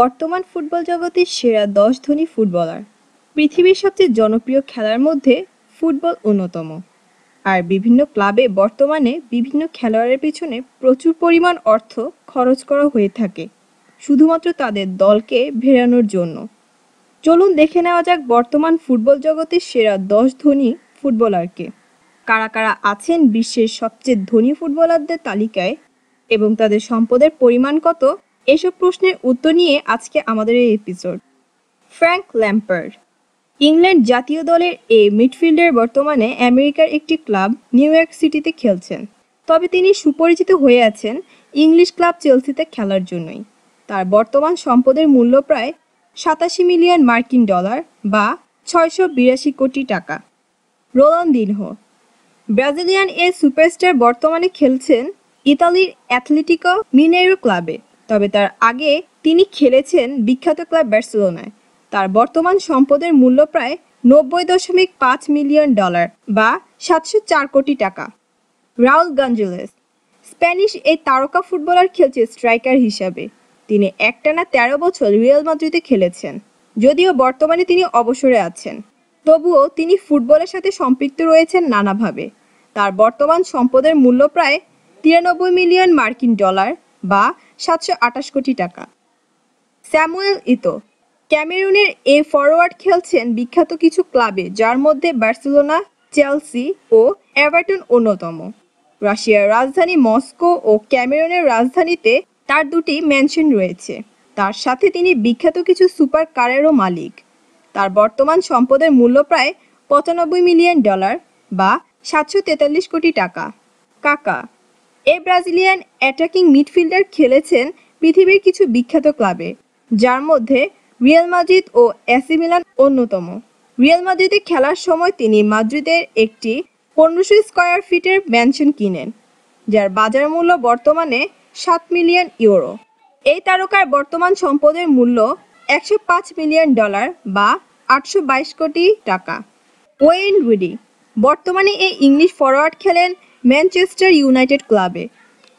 বর্তমান ফুটবল জগতের সেরা দশ ধনী ফুটবলার পৃথিবীর সবচেয়ে জনপ্রিয় খেলার মধ্যে ফুটবল অন্যতম আর বিভিন্ন ক্লাবে বর্তমানে বিভিন্ন খেলোয়াড়ের পিছনে প্রচুর পরিমাণ অর্থ খরচ করা হয়ে থাকে শুধুমাত্র তাদের দলকে ভেড়ানোর জন্য চলুন দেখে নেওয়া যাক বর্তমান ফুটবল জগতের সেরা দশ ধনী ফুটবলারকে কারা কারা আছেন বিশ্বের সবচেয়ে ধনী ফুটবলারদের তালিকায় এবং তাদের সম্পদের পরিমাণ কত এসব প্রশ্নের উত্তর নিয়ে আজকে আমাদের এই এপিসোড ফ্র্যাঙ্ক ল্যাম্পার ইংল্যান্ড জাতীয় দলের এই মিডফিল্ডার বর্তমানে আমেরিকার একটি ক্লাব নিউ ইয়র্ক সিটিতে খেলছেন তবে তিনি সুপরিচিত হয়ে আছেন ইংলিশ ক্লাব চেলসিতে খেলার জন্যই তার বর্তমান সম্পদের মূল্য প্রায় সাতাশি মিলিয়ন মার্কিন ডলার বা ছয়শো বিরাশি কোটি টাকা রোলান দিনহো ব্রাজিলিয়ান এ সুপারস্টার বর্তমানে খেলছেন ইতালির অ্যাথলেটিকো মিনেরো ক্লাবে তবে তার আগে তিনি খেলেছেন বিখ্যাত ক্লাব বার্সেলোনায় তার বর্তমান সম্পদের মূল্য প্রায় নব্বই দশমিক পাঁচ মিলিয়ন ডলার বা সাতশো চার কোটি টাকা রাউল গঞ্জুলেস স্প্যানিশ এই তারকা ফুটবলার খেলছে স্ট্রাইকার হিসাবে তিনি একটানা তেরো বছর রিয়েল মাদ্রিদে খেলেছেন যদিও বর্তমানে তিনি অবসরে আছেন তবুও তিনি ফুটবলের সাথে সম্পৃক্ত রয়েছেন নানাভাবে তার বর্তমান সম্পদের মূল্য প্রায় তিরানব্বই মিলিয়ন মার্কিন ডলার বা সাতশো আটাশ কোটি টাকা স্যামুয়েল ইতো ক্যামেরুনের এ ফরওয়ার্ড খেলছেন বিখ্যাত কিছু ক্লাবে যার মধ্যে বার্সেলোনা চেলসি ও এভারটন অন্যতম রাশিয়ার রাজধানী মস্কো ও ক্যামেরুনের রাজধানীতে তার দুটি ম্যানশন রয়েছে তার সাথে তিনি বিখ্যাত কিছু সুপার কারেরও মালিক তার বর্তমান সম্পদের মূল্য প্রায় পঁচানব্বই মিলিয়ন ডলার বা সাতশো তেতাল্লিশ কোটি টাকা কাকা এ ব্রাজিলিয়ান অ্যাটাকিং মিডফিল্ডার খেলেছেন পৃথিবীর কিছু বিখ্যাত ক্লাবে যার মধ্যে রিয়াল মাদ্রিদ ও অ্যাসিমিলান অন্যতম রিয়াল মাদ্রিদে খেলার সময় তিনি মাদ্রিদের একটি পনেরোশো স্কোয়ার ফিটের ম্যানশন কিনেন যার বাজার মূল্য বর্তমানে সাত মিলিয়ন ইউরো এই তারকার বর্তমান সম্পদের মূল্য একশো পাঁচ মিলিয়ন ডলার বা আটশো বাইশ কোটি টাকা ওয়েন রুডি বর্তমানে এই ইংলিশ ফরোয়ার্ড খেলেন ম্যানচেস্টার ইউনাইটেড ক্লাবে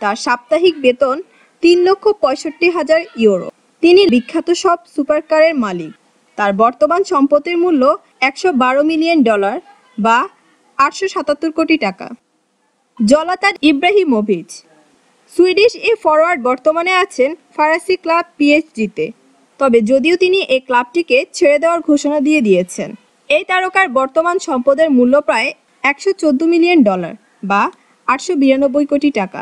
তার সাপ্তাহিক বেতন তিন লক্ষ পঁয়ষট্টি হাজার ইউরো তিনি বিখ্যাত সব সুপারকারের মালিক তার বর্তমান সম্পত্তির মূল্য একশো বারো মিলিয়ন ডলার বা আটশো সাতাত্তর কোটি টাকা ইব্রাহিম ইব্রাহিমোভিচ সুইডিশ এ ফরওয়ার্ড বর্তমানে আছেন ফরাসি ক্লাব পিএইচডিতে তবে যদিও তিনি এই ক্লাবটিকে ছেড়ে দেওয়ার ঘোষণা দিয়ে দিয়েছেন এই তারকার বর্তমান সম্পদের মূল্য প্রায় একশো মিলিয়ন ডলার বা আটশো বিরানব্বই কোটি টাকা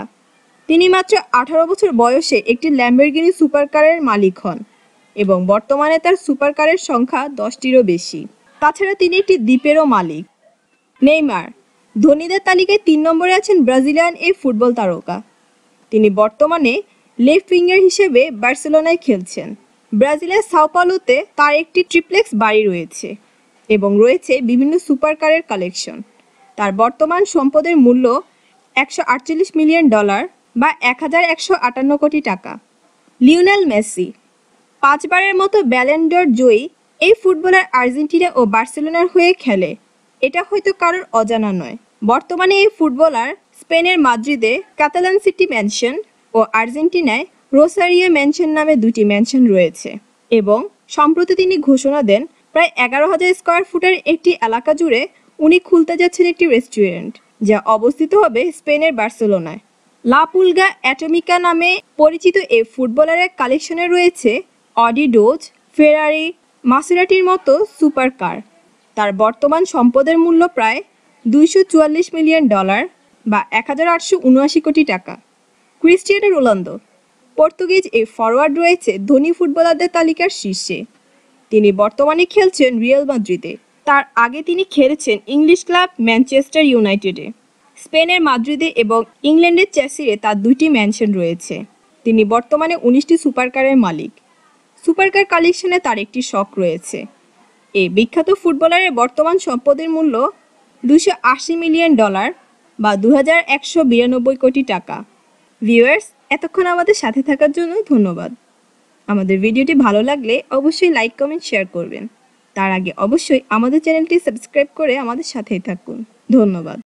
তিনি মাত্র আঠারো বছর বয়সে একটি ল্যাম্বরগিনি সুপারকারের মালিক হন এবং বর্তমানে তার সুপারকারের সংখ্যা দশটিরও বেশি তাছাড়া তিনি একটি দ্বীপেরও মালিক নেইমার ধনীদের তালিকায় তিন নম্বরে আছেন ব্রাজিলিয়ান এই ফুটবল তারকা তিনি বর্তমানে লেফট উইঙ্গার হিসেবে বার্সেলোনায় খেলছেন ব্রাজিলের সাওপালোতে তার একটি ট্রিপ্লেক্স বাড়ি রয়েছে এবং রয়েছে বিভিন্ন সুপারকারের কালেকশন তার বর্তমান সম্পদের মূল্য একশো মিলিয়ন ডলার বা এক কোটি টাকা লিওনেল মেসি পাঁচবারের মতো ব্যালেন্ডর জয়ী এই ফুটবলার আর্জেন্টিনা ও বার্সেলোনার হয়ে খেলে এটা হয়তো কারোর অজানা নয় বর্তমানে এই ফুটবলার স্পেনের মাদ্রিদে কাতালান সিটি ম্যানশন ও আর্জেন্টিনায় রোসারিয়া ম্যানশন নামে দুটি ম্যানশন রয়েছে এবং সম্প্রতি তিনি ঘোষণা দেন প্রায় এগারো হাজার স্কোয়ার ফুটের একটি এলাকা জুড়ে উনি খুলতে যাচ্ছেন একটি রেস্টুরেন্ট যা অবস্থিত হবে স্পেনের বার্সেলোনায় লাপুলগা অ্যাটমিকা নামে পরিচিত এ ফুটবলারের কালেকশনে রয়েছে অডি ডোজ ফেরারি মাসেরাটির মতো সুপার কার তার বর্তমান সম্পদের মূল্য প্রায় দুইশো চুয়াল্লিশ মিলিয়ন ডলার বা এক হাজার আটশো কোটি টাকা ক্রিস্টিয়ানো রোনালদো পর্তুগিজ এই ফরওয়ার্ড রয়েছে ধনী ফুটবলারদের তালিকার শীর্ষে তিনি বর্তমানে খেলছেন রিয়াল মাদ্রিদে তার আগে তিনি খেলেছেন ইংলিশ ক্লাব ম্যানচেস্টার ইউনাইটেডে স্পেনের মাদ্রিদে এবং ইংল্যান্ডের চ্যাসিরে তার দুটি ম্যানশন রয়েছে তিনি বর্তমানে উনিশটি সুপারকারের মালিক সুপারকার কালেকশনে তার একটি শখ রয়েছে এই বিখ্যাত ফুটবলারের বর্তমান সম্পদের মূল্য দুশো আশি মিলিয়ন ডলার বা দু হাজার একশো বিরানব্বই কোটি টাকা ভিউয়ার্স এতক্ষণ আমাদের সাথে থাকার জন্য ধন্যবাদ আমাদের ভিডিওটি ভালো লাগলে অবশ্যই লাইক কমেন্ট শেয়ার করবেন তার আগে অবশ্যই আমাদের চ্যানেলটি সাবস্ক্রাইব করে আমাদের সাথেই থাকুন ধন্যবাদ